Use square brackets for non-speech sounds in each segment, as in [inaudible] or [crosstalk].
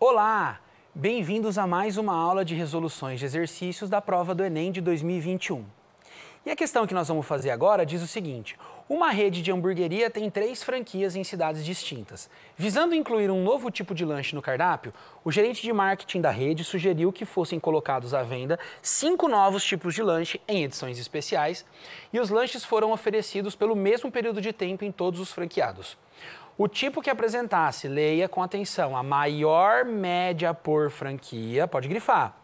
Olá! Bem-vindos a mais uma aula de resoluções de exercícios da prova do Enem de 2021. E a questão que nós vamos fazer agora diz o seguinte: uma rede de hamburgueria tem três franquias em cidades distintas. Visando incluir um novo tipo de lanche no cardápio, o gerente de marketing da rede sugeriu que fossem colocados à venda cinco novos tipos de lanche em edições especiais e os lanches foram oferecidos pelo mesmo período de tempo em todos os franqueados. O tipo que apresentasse, leia com atenção, a maior média por franquia, pode grifar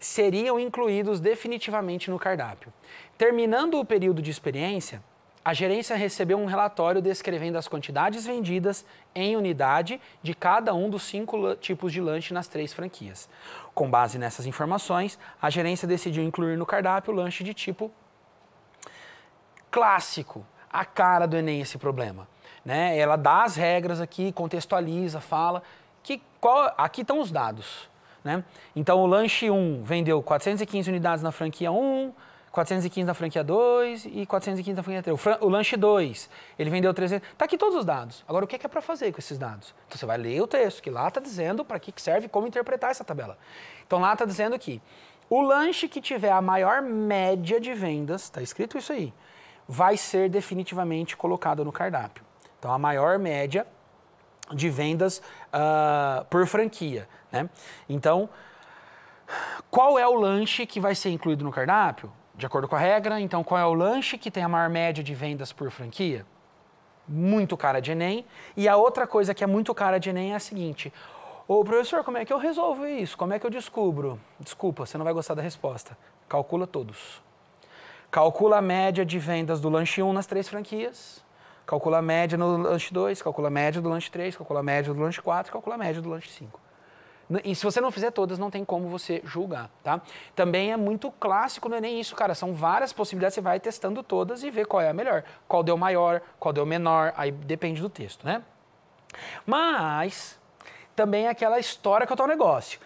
seriam incluídos definitivamente no cardápio. Terminando o período de experiência, a gerência recebeu um relatório descrevendo as quantidades vendidas em unidade de cada um dos cinco tipos de lanche nas três franquias. Com base nessas informações, a gerência decidiu incluir no cardápio o lanche de tipo clássico, a cara do Enem esse problema. Né? Ela dá as regras aqui, contextualiza, fala que qual, aqui estão os dados. Né? Então o lanche 1 vendeu 415 unidades na franquia 1, 415 na franquia 2 e 415 na franquia 3. O, fran... o lanche 2, ele vendeu 300. Tá aqui todos os dados. Agora, o que é, é para fazer com esses dados? Então, você vai ler o texto, que lá está dizendo para que serve como interpretar essa tabela. Então, lá está dizendo que o lanche que tiver a maior média de vendas, está escrito isso aí, vai ser definitivamente colocado no cardápio. Então, a maior média de vendas uh, por franquia. Né? Então, qual é o lanche que vai ser incluído no cardápio? De acordo com a regra, então qual é o lanche que tem a maior média de vendas por franquia? Muito cara de Enem. E a outra coisa que é muito cara de Enem é a seguinte: Ô professor, como é que eu resolvo isso? Como é que eu descubro? Desculpa, você não vai gostar da resposta. Calcula todos. Calcula a média de vendas do lanche 1 nas três franquias Calcula a média no lanche 2, calcula a média do lanche 3, calcula a média do lanche 4, calcula a média do lanche 5. E se você não fizer todas, não tem como você julgar, tá? Também é muito clássico, não é nem isso, cara. São várias possibilidades, você vai testando todas e vê qual é a melhor. Qual deu maior, qual deu menor, aí depende do texto, né? Mas também é aquela história que eu tô no negócio.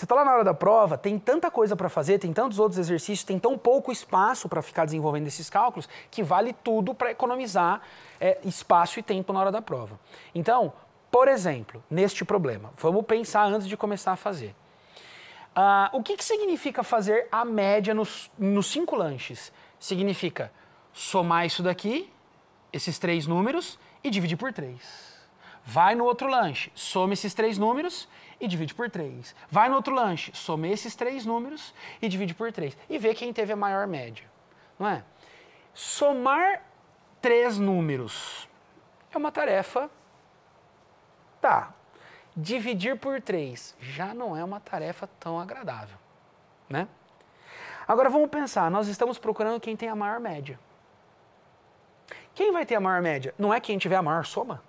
Você está lá na hora da prova, tem tanta coisa para fazer, tem tantos outros exercícios, tem tão pouco espaço para ficar desenvolvendo esses cálculos que vale tudo para economizar é, espaço e tempo na hora da prova. Então, por exemplo, neste problema, vamos pensar antes de começar a fazer. Uh, o que, que, significa fazer a média nos, nos cinco lanches? Significa somar isso daqui, esses três números, e dividir por três. Vai no outro lanche, some esses três números e divide por 3. Vai no outro lanche, some esses três números e divide por 3. E vê quem teve a maior média, não é? Somar três números é uma tarefa. Tá. Dividir por 3 já não é uma tarefa tão agradável, né? Agora vamos pensar, nós estamos procurando quem tem a maior média. Quem vai ter a maior média? Não é quem tiver a maior soma?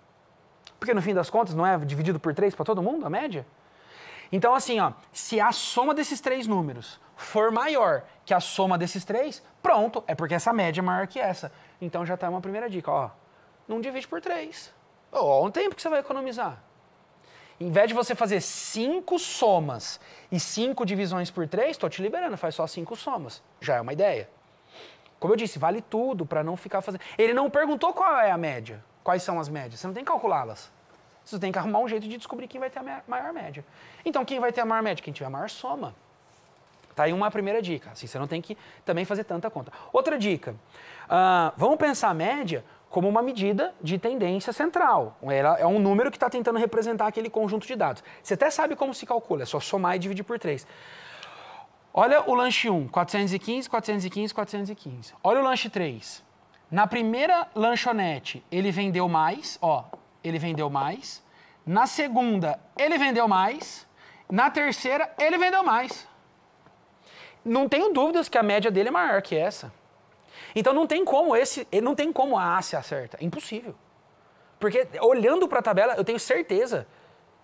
Porque no fim das contas não é dividido por 3 para todo mundo a média? Então, assim, ó, se a soma desses três números for maior que a soma desses três, pronto, é porque essa média é maior que essa. Então já está uma primeira dica, ó. Não divide por três. Ó, o tempo que você vai economizar. Em vez de você fazer cinco somas e cinco divisões por três, estou te liberando, faz só cinco somas. Já é uma ideia. Como eu disse, vale tudo para não ficar fazendo. Ele não perguntou qual é a média, quais são as médias. Você não tem que calculá-las. Você tem que arrumar um jeito de descobrir quem vai ter a maior média. Então, quem vai ter a maior média? Quem tiver a maior soma. Tá aí uma primeira dica. Assim, você não tem que também fazer tanta conta. Outra dica. Uh, vamos pensar a média como uma medida de tendência central. Ela é um número que está tentando representar aquele conjunto de dados. Você até sabe como se calcula, é só somar e dividir por 3. Olha o lanche 1, 415, 415, 415. Olha o lanche 3. Na primeira lanchonete, ele vendeu mais, ó, ele vendeu mais. Na segunda, ele vendeu mais. Na terceira, ele vendeu mais. Não tenho dúvidas que a média dele é maior que essa. Então não tem como esse, não tem como a A se acerta, é impossível. Porque olhando para a tabela, eu tenho certeza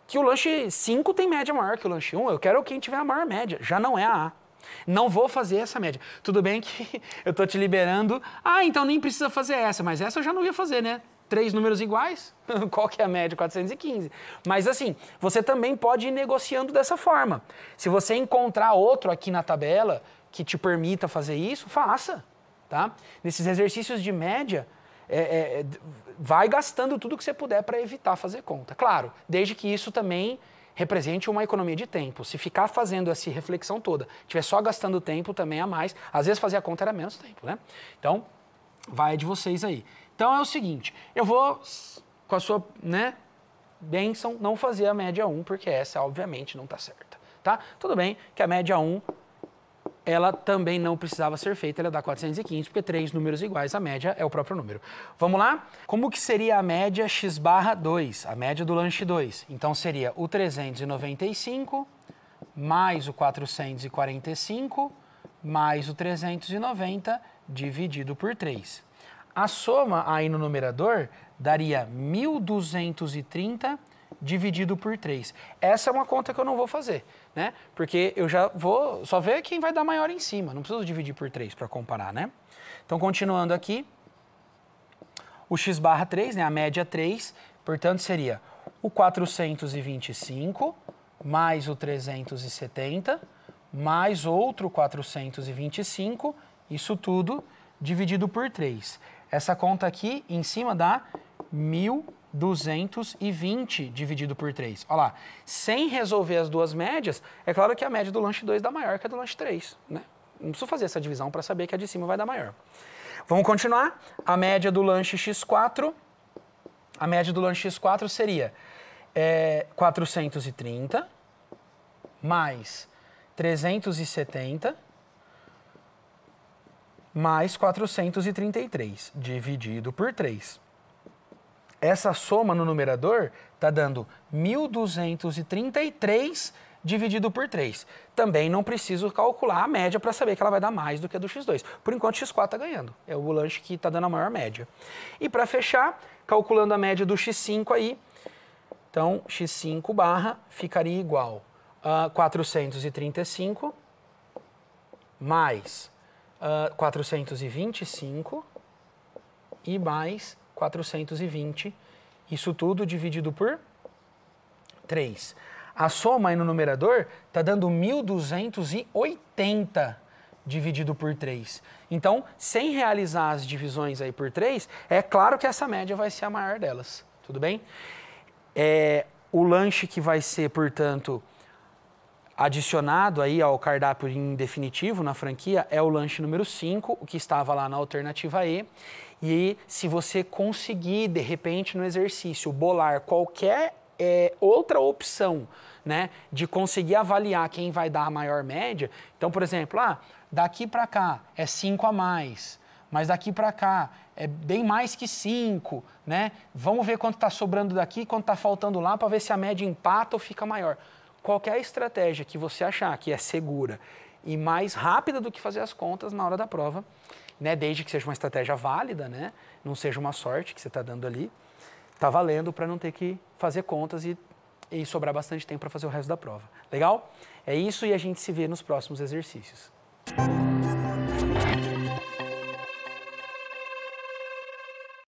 que o lanche 5 tem média maior que o lanche 1. Um. Eu quero quem tiver a maior média, já não é a A. Não vou fazer essa média. Tudo bem que [laughs] eu tô te liberando. Ah, então nem precisa fazer essa, mas essa eu já não ia fazer, né? três números iguais, [laughs] qual que é a média? 415. Mas assim, você também pode ir negociando dessa forma. Se você encontrar outro aqui na tabela que te permita fazer isso, faça, tá? Nesses exercícios de média, é, é, é vai gastando tudo que você puder para evitar fazer conta. Claro, desde que isso também represente uma economia de tempo. Se ficar fazendo essa reflexão toda, tiver só gastando tempo também a mais, às vezes fazer a conta era menos tempo, né? Então, vai de vocês aí. Então é o seguinte, eu vou, com a sua né, bênção, não fazer a média 1, porque essa obviamente não está certa. Tá? Tudo bem que a média 1 ela também não precisava ser feita, ela é dá 415, porque três números iguais, a média é o próprio número. Vamos lá? Como que seria a média x barra 2, a média do lanche 2? Então seria o 395 mais o 445 mais o 390 dividido por 3. A soma aí no numerador daria 1.230 dividido por 3. Essa é uma conta que eu não vou fazer, né? Porque eu já vou só ver quem vai dar maior em cima. Não preciso dividir por 3 para comparar, né? Então, continuando aqui, o x barra 3, né, a média 3, portanto, seria o 425 mais o 370 mais outro 425, isso tudo dividido por 3. Essa conta aqui em cima dá 1.220 dividido por 3. Olha lá, sem resolver as duas médias, é claro que a média do lanche 2 dá maior que a do lanche 3. Né? Não preciso fazer essa divisão para saber que a de cima vai dar maior. Vamos continuar. A média do lanche x4, a média do lanche x4 seria é, 430 mais 370 mais 433, dividido por 3. Essa soma no numerador está dando 1.233 dividido por 3. Também não preciso calcular a média para saber que ela vai dar mais do que a do x2. Por enquanto, x4 está ganhando. É o lanche que está dando a maior média. E para fechar, calculando a média do x5 aí, então x5 barra ficaria igual a 435 mais uh, ah, 425 e mais 420. Isso tudo dividido por 3. A soma aí no numerador está dando 1280 dividido por 3. Então, sem realizar as divisões aí por 3, é claro que essa média vai ser a maior delas, tudo bem? É, o lanche que vai ser, portanto, Adicionado aí ao cardápio em definitivo na franquia é o lanche número 5, o que estava lá na alternativa E. E se você conseguir, de repente, no exercício, bolar qualquer é, outra opção, né, de conseguir avaliar quem vai dar a maior média. Então, por exemplo, ah, daqui para cá é 5 a mais, mas daqui para cá é bem mais que 5, né? Vamos ver quanto está sobrando daqui, quanto está faltando lá, para ver se a média empata ou fica maior qualquer estratégia que você achar que é segura e mais rápida do que fazer as contas na hora da prova, né? Desde que seja uma estratégia válida, né? Não seja uma sorte que você está dando ali, tá valendo para não ter que fazer contas e, e sobrar bastante tempo para fazer o resto da prova. Legal? É isso e a gente se vê nos próximos exercícios.